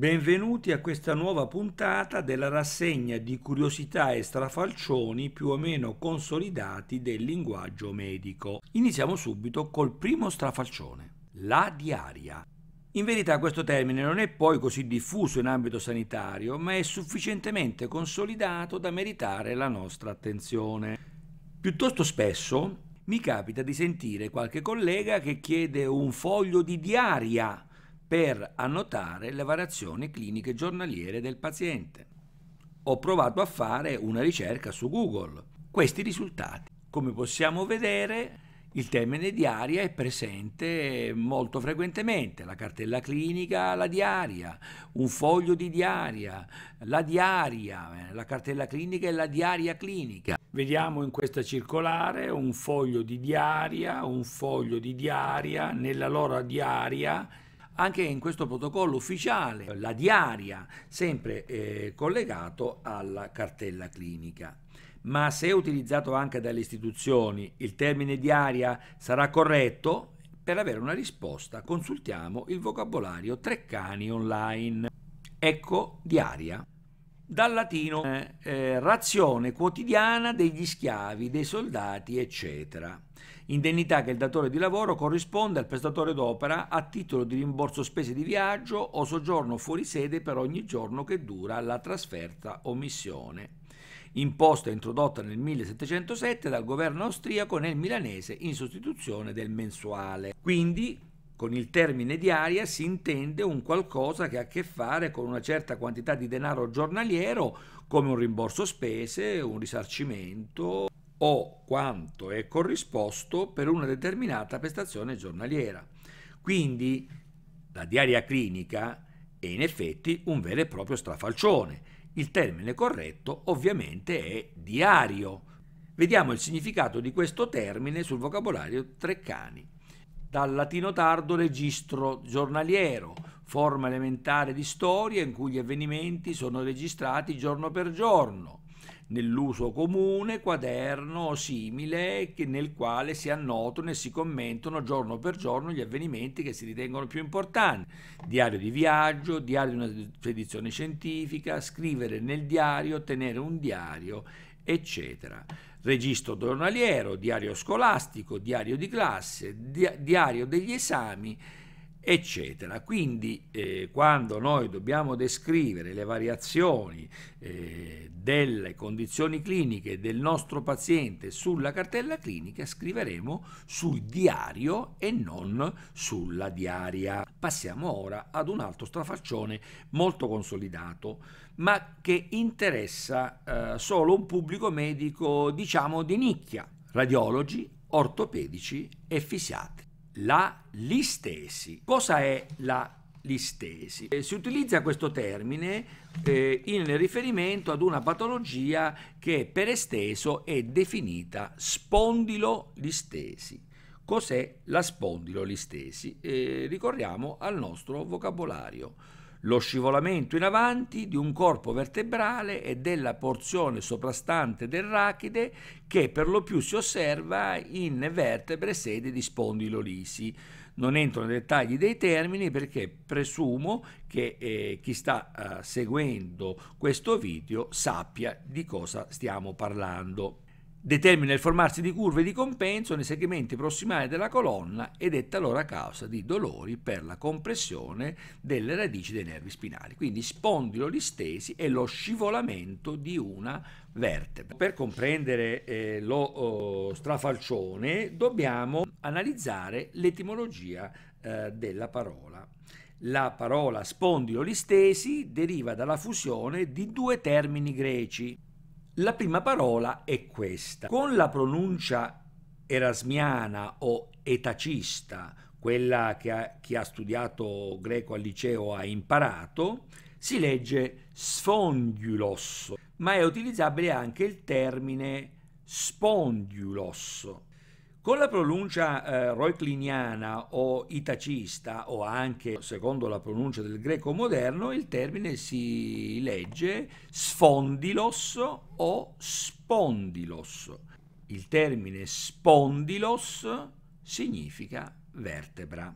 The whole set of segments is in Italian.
Benvenuti a questa nuova puntata della rassegna di curiosità e strafalcioni più o meno consolidati del linguaggio medico. Iniziamo subito col primo strafalcione, la diaria. In verità questo termine non è poi così diffuso in ambito sanitario, ma è sufficientemente consolidato da meritare la nostra attenzione. Piuttosto spesso mi capita di sentire qualche collega che chiede un foglio di diaria per annotare le variazioni cliniche giornaliere del paziente. Ho provato a fare una ricerca su Google. Questi risultati. Come possiamo vedere, il termine diaria è presente molto frequentemente, la cartella clinica, la diaria, un foglio di diaria, la diaria, eh, la cartella clinica e la diaria clinica. Vediamo in questa circolare un foglio di diaria, un foglio di diaria, nella loro diaria anche in questo protocollo ufficiale, la diaria, sempre eh, collegato alla cartella clinica. Ma se utilizzato anche dalle istituzioni il termine diaria sarà corretto? Per avere una risposta consultiamo il vocabolario Treccani online. Ecco diaria dal latino eh, eh, razione quotidiana degli schiavi, dei soldati, eccetera. Indennità che il datore di lavoro corrisponde al prestatore d'opera a titolo di rimborso spese di viaggio o soggiorno fuori sede per ogni giorno che dura la trasferta o missione. Imposta introdotta nel 1707 dal governo austriaco nel milanese in sostituzione del mensuale. Quindi con il termine diaria si intende un qualcosa che ha a che fare con una certa quantità di denaro giornaliero, come un rimborso spese, un risarcimento o quanto è corrisposto per una determinata prestazione giornaliera. Quindi la diaria clinica è in effetti un vero e proprio strafalcione. Il termine corretto ovviamente è diario. Vediamo il significato di questo termine sul vocabolario Treccani dal latino tardo registro giornaliero, forma elementare di storia in cui gli avvenimenti sono registrati giorno per giorno, nell'uso comune, quaderno o simile nel quale si annotano e si commentano giorno per giorno gli avvenimenti che si ritengono più importanti. Diario di viaggio, diario di una spedizione scientifica, scrivere nel diario, tenere un diario, eccetera registro giornaliero, diario scolastico, diario di classe, di- diario degli esami eccetera. Quindi eh, quando noi dobbiamo descrivere le variazioni eh, delle condizioni cliniche del nostro paziente sulla cartella clinica, scriveremo sul diario e non sulla diaria. Passiamo ora ad un altro strafaccione molto consolidato, ma che interessa eh, solo un pubblico medico, diciamo, di nicchia, radiologi, ortopedici e fisiatri la listesi. Cosa è la listesi? Eh, si utilizza questo termine eh, in riferimento ad una patologia che per esteso è definita spondilolistesi. Cos'è la spondilolistesi? Eh, ricorriamo al nostro vocabolario lo scivolamento in avanti di un corpo vertebrale e della porzione soprastante del rachide che per lo più si osserva in vertebre sede di spondilolisi. Non entro nei dettagli dei termini perché presumo che eh, chi sta eh, seguendo questo video sappia di cosa stiamo parlando determina il formarsi di curve di compenso nei segmenti prossimali della colonna ed è talora causa di dolori per la compressione delle radici dei nervi spinali, quindi spondilolistesi è lo scivolamento di una vertebra. Per comprendere eh, lo oh, strafalcione dobbiamo analizzare l'etimologia eh, della parola. La parola spondilolistesi deriva dalla fusione di due termini greci, la prima parola è questa. Con la pronuncia erasmiana o etacista, quella che ha, chi ha studiato greco al liceo ha imparato, si legge sfondiulos, ma è utilizzabile anche il termine spondiulos, con la pronuncia eh, roicliniana o itacista o anche secondo la pronuncia del greco moderno il termine si legge sfondilos o spondilos. Il termine spondilos significa vertebra.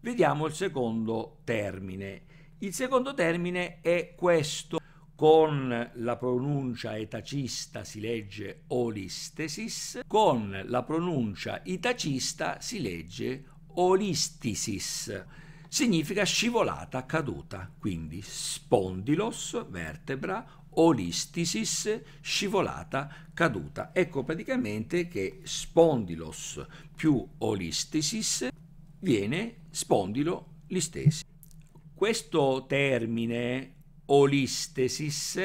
Vediamo il secondo termine. Il secondo termine è questo con la pronuncia etacista si legge olistesis, con la pronuncia itacista si legge olistisis. Significa scivolata, caduta, quindi spondilos, vertebra, olistisis, scivolata, caduta. Ecco praticamente che spondilos più olistisis viene spondilo listesi. Questo termine olistesis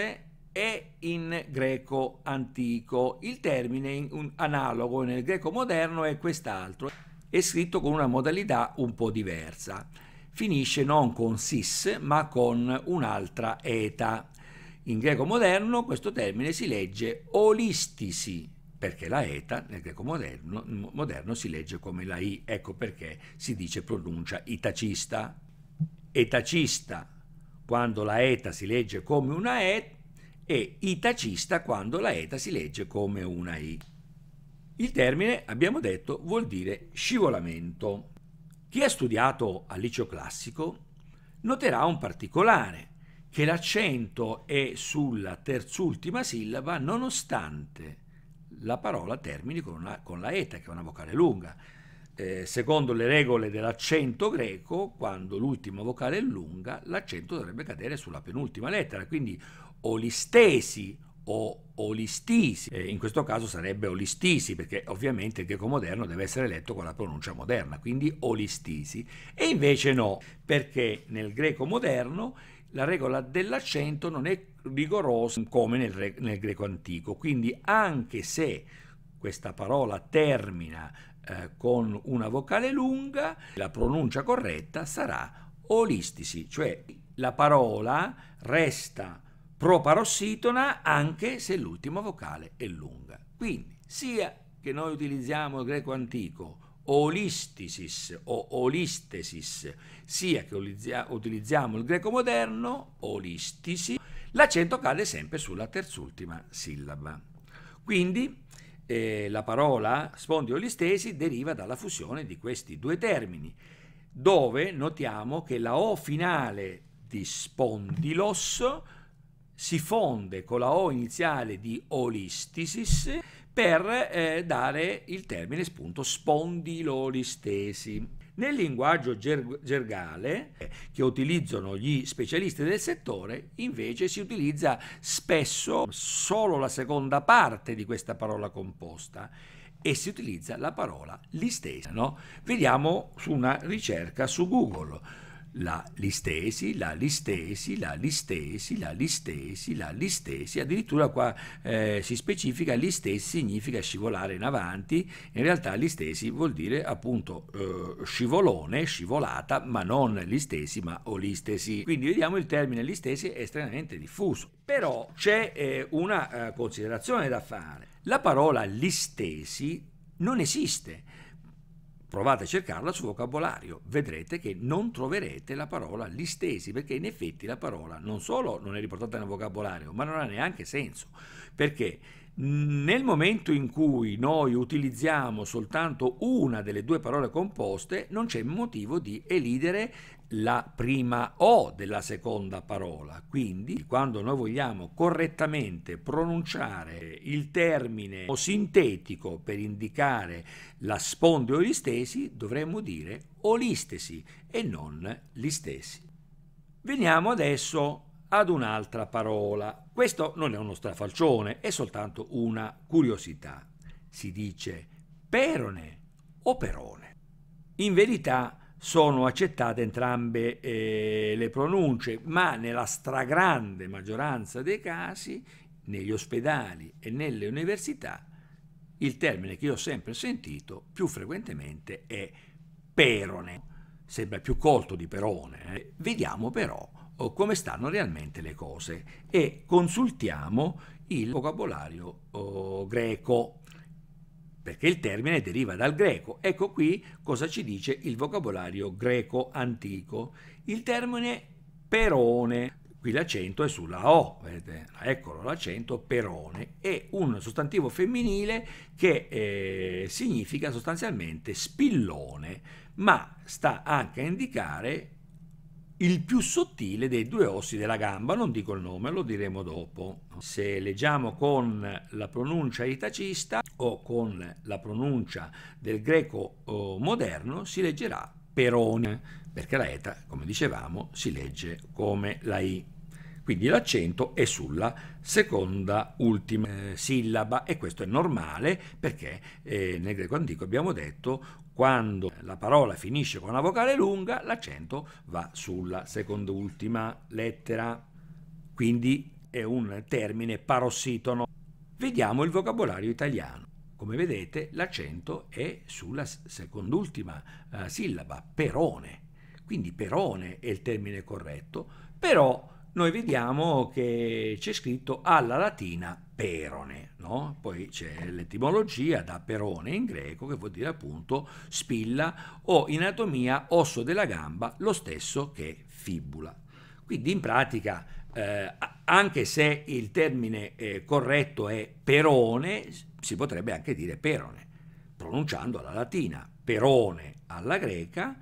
e in greco antico. Il termine analogo nel greco moderno è quest'altro, è scritto con una modalità un po' diversa. Finisce non con sis, ma con un'altra eta. In greco moderno questo termine si legge olistisi, perché la eta nel greco moderno, moderno si legge come la i, ecco perché si dice pronuncia itacista. Etacista quando la eta si legge come una e e itacista quando la eta si legge come una i. Il termine, abbiamo detto, vuol dire scivolamento. Chi ha studiato al liceo classico noterà un particolare, che l'accento è sulla terzultima sillaba nonostante la parola termini con, una, con la eta, che è una vocale lunga eh, secondo le regole dell'accento greco, quando l'ultima vocale è lunga, l'accento dovrebbe cadere sulla penultima lettera, quindi olistesi o olistisi, eh, in questo caso sarebbe olistisi perché ovviamente il greco moderno deve essere letto con la pronuncia moderna, quindi olistisi, e invece no, perché nel greco moderno la regola dell'accento non è rigorosa come nel, re- nel greco antico, quindi anche se questa parola termina eh, con una vocale lunga, la pronuncia corretta sarà olistici, cioè la parola resta proparossitona anche se l'ultima vocale è lunga. Quindi sia che noi utilizziamo il greco antico olisticis o olistesis, sia che utilizziamo il greco moderno olistisi, l'accento cade sempre sulla terzultima sillaba. Quindi eh, la parola spondiolistesi deriva dalla fusione di questi due termini, dove notiamo che la O finale di spondilos si fonde con la O iniziale di olistisis per eh, dare il termine spunto spondilolistesi. Nel linguaggio ger- gergale eh, che utilizzano gli specialisti del settore, invece si utilizza spesso solo la seconda parte di questa parola composta e si utilizza la parola listesa. No? Vediamo su una ricerca su Google la listesi, la listesi, la listesi, la listesi, la listesi, addirittura qua eh, si specifica listesi significa scivolare in avanti, in realtà listesi vuol dire appunto eh, scivolone, scivolata, ma non listesi ma olistesi. Quindi vediamo il termine listesi è estremamente diffuso, però c'è eh, una eh, considerazione da fare. La parola listesi non esiste Provate a cercarla sul vocabolario, vedrete che non troverete la parola listesi, perché in effetti la parola non solo non è riportata nel vocabolario, ma non ha neanche senso, perché nel momento in cui noi utilizziamo soltanto una delle due parole composte, non c'è motivo di elidere la prima O della seconda parola. Quindi, quando noi vogliamo correttamente pronunciare il termine sintetico per indicare la o spondeolistesi, dovremmo dire olistesi e non gli stessi. Veniamo adesso ad un'altra parola. Questo non è uno strafalcione, è soltanto una curiosità. Si dice perone o perone. In verità sono accettate entrambe eh, le pronunce, ma nella stragrande maggioranza dei casi, negli ospedali e nelle università, il termine che io ho sempre sentito più frequentemente è perone. Sembra più colto di perone. Eh? Vediamo però come stanno realmente le cose e consultiamo il vocabolario oh, greco perché il termine deriva dal greco. Ecco qui cosa ci dice il vocabolario greco antico. Il termine perone, qui l'accento è sulla O, vedete? eccolo l'accento, perone, è un sostantivo femminile che eh, significa sostanzialmente spillone, ma sta anche a indicare il più sottile dei due ossi della gamba, non dico il nome, lo diremo dopo. Se leggiamo con la pronuncia itacista o con la pronuncia del greco eh, moderno si leggerà perone, perché la eta, come dicevamo, si legge come la i. Quindi l'accento è sulla seconda ultima eh, sillaba e questo è normale perché eh, nel greco antico abbiamo detto quando la parola finisce con una vocale lunga l'accento va sulla seconda ultima lettera. Quindi è un termine parossitono. Vediamo il vocabolario italiano. Come vedete l'accento è sulla second'ultima eh, sillaba, perone. Quindi perone è il termine corretto, però noi vediamo che c'è scritto alla latina perone, no? poi c'è l'etimologia da perone in greco che vuol dire appunto spilla o in anatomia osso della gamba, lo stesso che fibula. Quindi in pratica eh, anche se il termine eh, corretto è perone, si potrebbe anche dire perone, pronunciando alla latina, perone alla greca,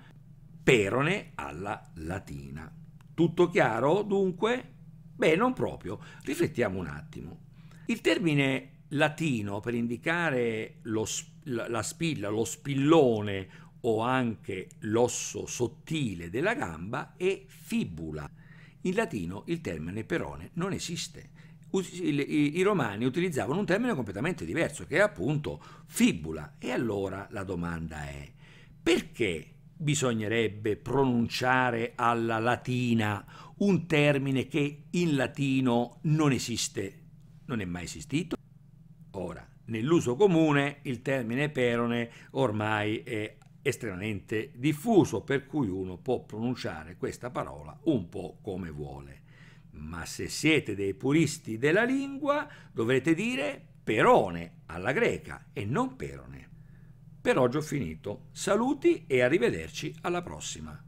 perone alla latina. Tutto chiaro? Dunque? Beh, non proprio. Riflettiamo un attimo. Il termine latino per indicare lo, la spilla, lo spillone o anche l'osso sottile della gamba è fibula. In latino il termine perone non esiste. I romani utilizzavano un termine completamente diverso, che è appunto fibula. E allora la domanda è, perché bisognerebbe pronunciare alla latina un termine che in latino non esiste, non è mai esistito. Ora, nell'uso comune il termine perone ormai è estremamente diffuso, per cui uno può pronunciare questa parola un po' come vuole. Ma se siete dei puristi della lingua dovrete dire perone alla greca e non perone. Per oggi ho finito. Saluti e arrivederci alla prossima.